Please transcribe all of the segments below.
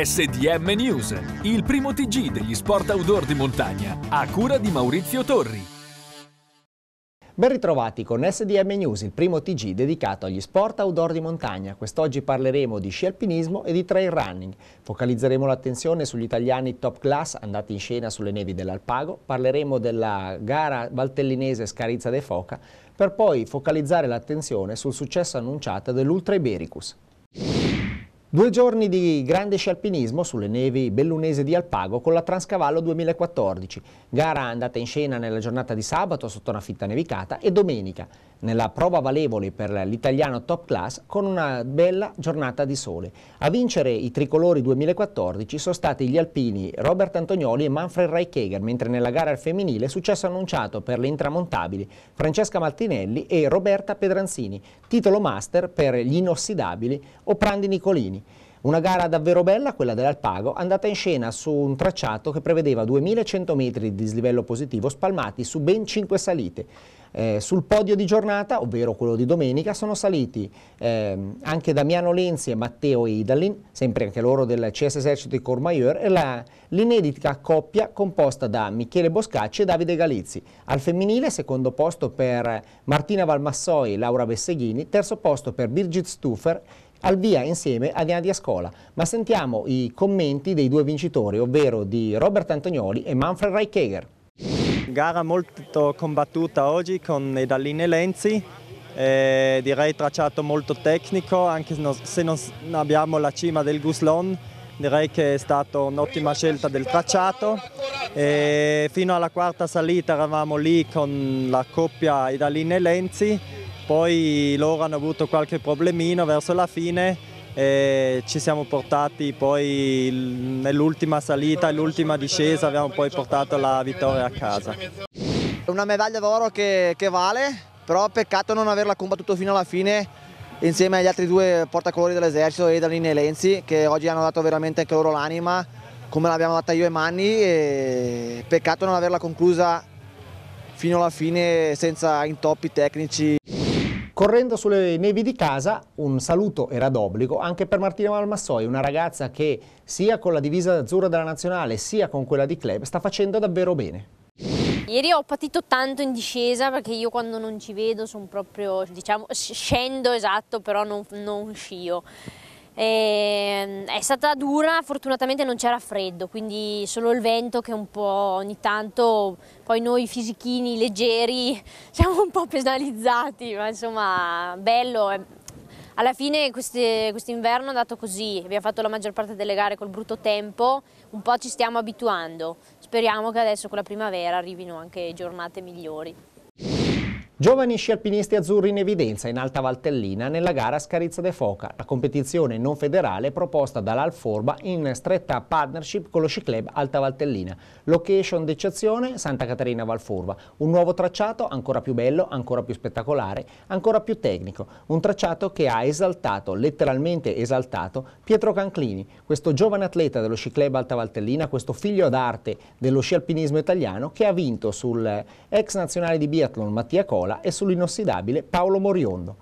SDM News, il primo TG degli sport outdoor di montagna, a cura di Maurizio Torri. Ben ritrovati con SDM News, il primo TG dedicato agli sport outdoor di montagna. Quest'oggi parleremo di sci alpinismo e di trail running. Focalizzeremo l'attenzione sugli italiani top class andati in scena sulle nevi dell'Alpago. Parleremo della gara valtellinese Scarizza de Foca per poi focalizzare l'attenzione sul successo annunciato dell'Ultra Ibericus. Due giorni di grande scialpinismo sulle nevi bellunese di Alpago con la Transcavallo 2014, gara andata in scena nella giornata di sabato sotto una fitta nevicata e domenica nella prova valevole per l'italiano top class con una bella giornata di sole. A vincere i tricolori 2014 sono stati gli alpini Robert Antonioli e Manfred Reicheger, mentre nella gara al femminile successo annunciato per le intramontabili Francesca Martinelli e Roberta Pedranzini, titolo master per gli inossidabili Oprandi Nicolini. Una gara davvero bella, quella dell'Alpago, andata in scena su un tracciato che prevedeva 2100 metri di dislivello positivo spalmati su ben 5 salite. Eh, sul podio di giornata, ovvero quello di domenica, sono saliti eh, anche Damiano Lenzi e Matteo Idalin, sempre anche loro del CS Esercito di Courmayeur, e la, l'inedita coppia composta da Michele Boscacci e Davide Galizzi. Al femminile secondo posto per Martina Valmassoi e Laura Besseghini, terzo posto per Birgit Stufer, al via insieme a Nadia Scola. Ma sentiamo i commenti dei due vincitori, ovvero di Robert Antonioli e Manfred Reicheger. Gara molto combattuta oggi con Edalina e Lenzi, eh, direi tracciato molto tecnico, anche se non abbiamo la cima del Guslon, direi che è stata un'ottima scelta del tracciato. E fino alla quarta salita eravamo lì con la coppia Idalina e Lenzi, poi loro hanno avuto qualche problemino verso la fine e ci siamo portati poi nell'ultima salita e l'ultima discesa abbiamo poi portato la vittoria a casa. Una medaglia d'oro che, che vale, però peccato non averla combattuto fino alla fine insieme agli altri due portacolori dell'esercito, Edalin e Lenzi, che oggi hanno dato veramente anche loro l'anima, come l'abbiamo data io e Manni, e peccato non averla conclusa fino alla fine senza intoppi tecnici. Correndo sulle nevi di casa, un saluto era d'obbligo anche per Martina Malmassoi, una ragazza che sia con la divisa azzurra della nazionale sia con quella di club sta facendo davvero bene. Ieri ho patito tanto in discesa perché io quando non ci vedo sono proprio, diciamo, scendo esatto, però non, non scio. E, ehm, è stata dura, fortunatamente non c'era freddo, quindi solo il vento che un po' ogni tanto, poi noi fisichini leggeri siamo un po' penalizzati, ma insomma bello. Eh. Alla fine quest'inverno è andato così, abbiamo fatto la maggior parte delle gare col brutto tempo, un po' ci stiamo abituando, speriamo che adesso con la primavera arrivino anche giornate migliori. Giovani sci alpinisti azzurri in evidenza in Alta Valtellina nella gara Scarizza de Foca, la competizione non federale proposta dall'Alforba in stretta partnership con lo sci club Alta Valtellina. Location d'eccezione Santa Caterina Valforba, un nuovo tracciato ancora più bello, ancora più spettacolare, ancora più tecnico, un tracciato che ha esaltato, letteralmente esaltato, Pietro Canclini, questo giovane atleta dello sci club Alta Valtellina, questo figlio d'arte dello sci alpinismo italiano che ha vinto sul eh, ex nazionale di biathlon Mattia Colli Viola e sull'inossidabile Paolo Moriondo.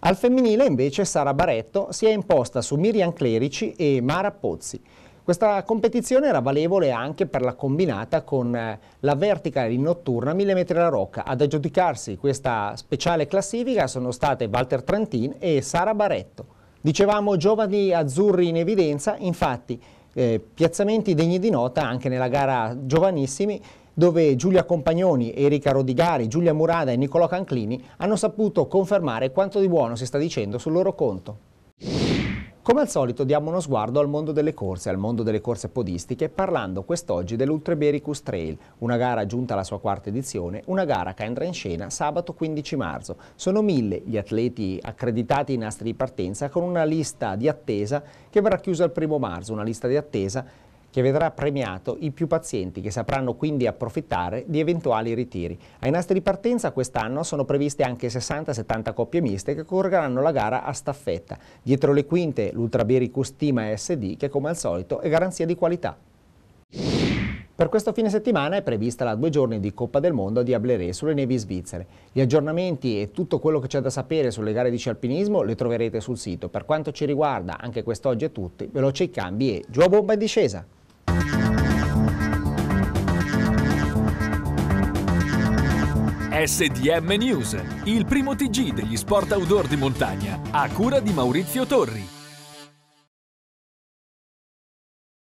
Al femminile invece Sara Baretto si è imposta su Miriam Clerici e Mara Pozzi. Questa competizione era valevole anche per la combinata con eh, la vertical in notturna 1000 metri alla rocca. Ad aggiudicarsi questa speciale classifica sono state Walter Trentin e Sara Baretto. Dicevamo giovani azzurri in evidenza, infatti eh, piazzamenti degni di nota anche nella gara giovanissimi dove Giulia Compagnoni, Erika Rodigari, Giulia Murada e Nicolò Canclini hanno saputo confermare quanto di buono si sta dicendo sul loro conto. Come al solito diamo uno sguardo al mondo delle corse, al mondo delle corse podistiche, parlando quest'oggi dell'Ultrabericus Trail, una gara giunta alla sua quarta edizione, una gara che andrà in scena sabato 15 marzo. Sono mille gli atleti accreditati in astri di partenza con una lista di attesa che verrà chiusa il primo marzo, una lista di attesa che vedrà premiato i più pazienti che sapranno quindi approfittare di eventuali ritiri. Ai nastri di partenza quest'anno sono previste anche 60-70 coppie miste che correranno la gara a staffetta. Dietro le quinte l'Ultrabericus Team SD che come al solito è garanzia di qualità. Per questo fine settimana è prevista la due giorni di Coppa del Mondo di Ableré sulle nevi svizzere. Gli aggiornamenti e tutto quello che c'è da sapere sulle gare di scialpinismo le troverete sul sito. Per quanto ci riguarda, anche quest'oggi è tutto. Veloce i cambi e giù a bomba in discesa! SDM News, il primo TG degli sport outdoor di montagna, a cura di Maurizio Torri.